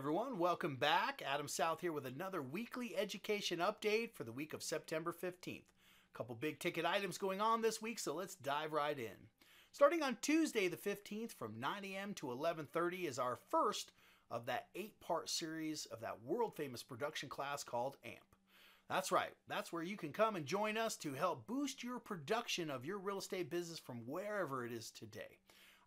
everyone, welcome back. Adam South here with another weekly education update for the week of September 15th. A couple big ticket items going on this week, so let's dive right in. Starting on Tuesday the 15th from 9 a.m. to 11:30 is our first of that eight-part series of that world-famous production class called AMP. That's right. That's where you can come and join us to help boost your production of your real estate business from wherever it is today.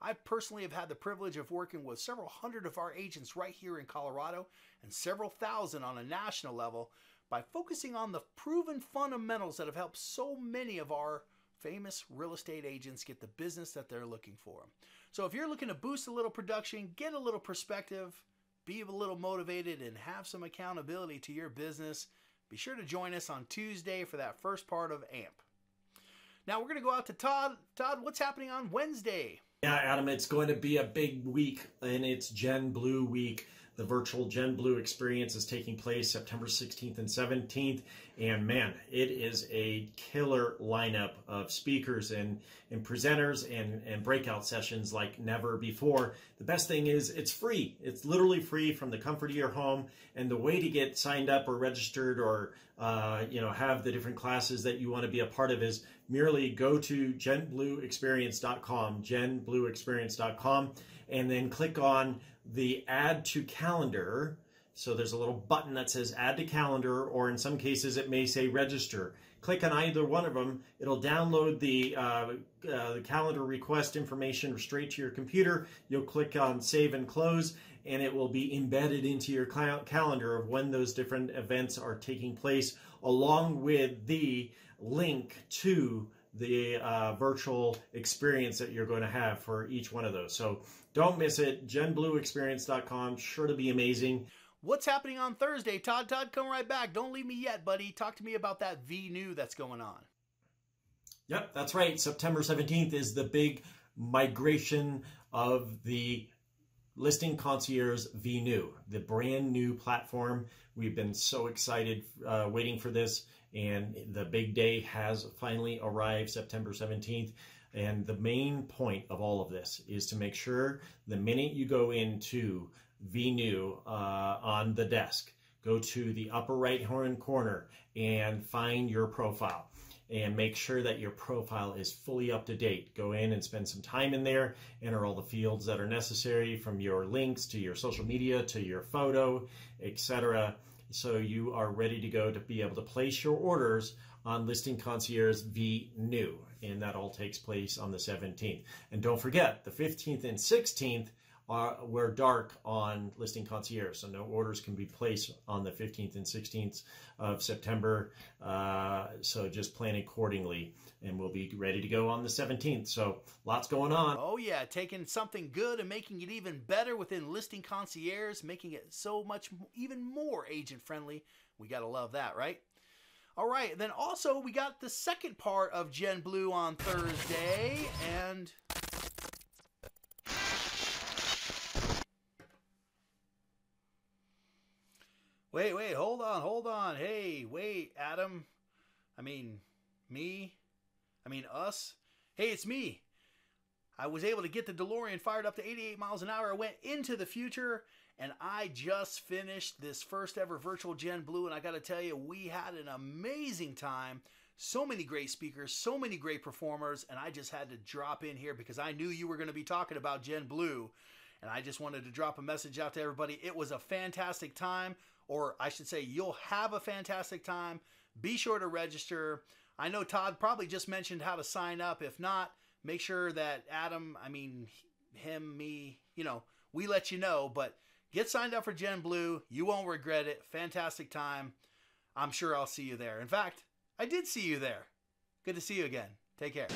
I personally have had the privilege of working with several hundred of our agents right here in Colorado and several thousand on a national level by focusing on the proven fundamentals that have helped so many of our famous real estate agents get the business that they're looking for. So if you're looking to boost a little production, get a little perspective, be a little motivated, and have some accountability to your business, be sure to join us on Tuesday for that first part of AMP. Now we're going to go out to Todd. Todd, what's happening on Wednesday? Yeah, Adam, it's going to be a big week, and it's Gen Blue week. The virtual Gen Blue experience is taking place September 16th and 17th and man, it is a killer lineup of speakers and, and presenters and, and breakout sessions like never before. The best thing is it's free. It's literally free from the comfort of your home. And the way to get signed up or registered or uh, you know have the different classes that you want to be a part of is merely go to genblueexperience.com, genblueexperience.com, and then click on the add to calendar so there's a little button that says add to calendar, or in some cases it may say register. Click on either one of them, it'll download the, uh, uh, the calendar request information straight to your computer. You'll click on save and close, and it will be embedded into your calendar of when those different events are taking place, along with the link to the uh, virtual experience that you're going to have for each one of those. So don't miss it. GenBlueExperience.com, sure to be amazing. What's happening on Thursday? Todd, Todd, come right back. Don't leave me yet, buddy. Talk to me about that V new that's going on. Yep, that's right. September 17th is the big migration of the listing concierge V new, the brand new platform we've been so excited uh, waiting for this and the big day has finally arrived september 17th and the main point of all of this is to make sure the minute you go into VNew uh, on the desk. Go to the upper right hand corner and find your profile and make sure that your profile is fully up to date. Go in and spend some time in there, enter all the fields that are necessary from your links to your social media to your photo, etc. So you are ready to go to be able to place your orders on Listing Concierge V New. And that all takes place on the 17th. And don't forget, the 15th and 16th are, uh, were dark on listing concierge, so no orders can be placed on the 15th and 16th of September. Uh, so just plan accordingly, and we'll be ready to go on the 17th. So lots going on. Oh yeah, taking something good and making it even better within listing concierge, making it so much even more agent friendly. We gotta love that, right? All right, then also we got the second part of Gen Blue on Thursday, and Wait, wait, hold on, hold on. Hey, wait, Adam. I mean, me? I mean, us? Hey, it's me. I was able to get the DeLorean fired up to 88 miles an hour. I went into the future and I just finished this first ever virtual Gen Blue. And I got to tell you, we had an amazing time. So many great speakers, so many great performers. And I just had to drop in here because I knew you were going to be talking about Gen Blue. And I just wanted to drop a message out to everybody. It was a fantastic time, or I should say, you'll have a fantastic time. Be sure to register. I know Todd probably just mentioned how to sign up. If not, make sure that Adam, I mean, him, me, you know, we let you know. But get signed up for Gen Blue. You won't regret it. Fantastic time. I'm sure I'll see you there. In fact, I did see you there. Good to see you again. Take care.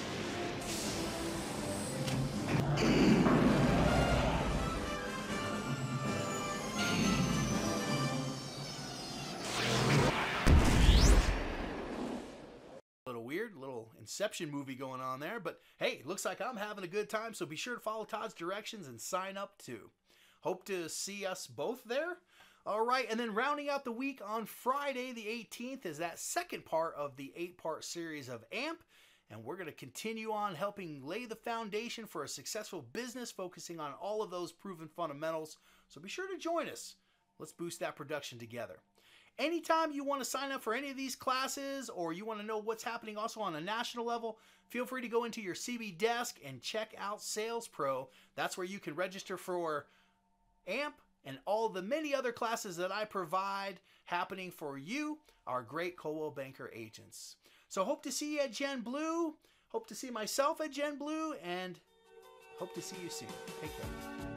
Inception movie going on there. But hey, looks like I'm having a good time, so be sure to follow Todd's directions and sign up too. Hope to see us both there. All right, and then rounding out the week on Friday the 18th is that second part of the eight part series of AMP. And we're going to continue on helping lay the foundation for a successful business, focusing on all of those proven fundamentals. So be sure to join us. Let's boost that production together. Anytime you want to sign up for any of these classes or you want to know what's happening also on a national level, feel free to go into your CB desk and check out Sales Pro. That's where you can register for AMP and all the many other classes that I provide happening for you, our great Coldwell Banker agents. So hope to see you at Gen Blue. Hope to see myself at Gen Blue and hope to see you soon. Take care.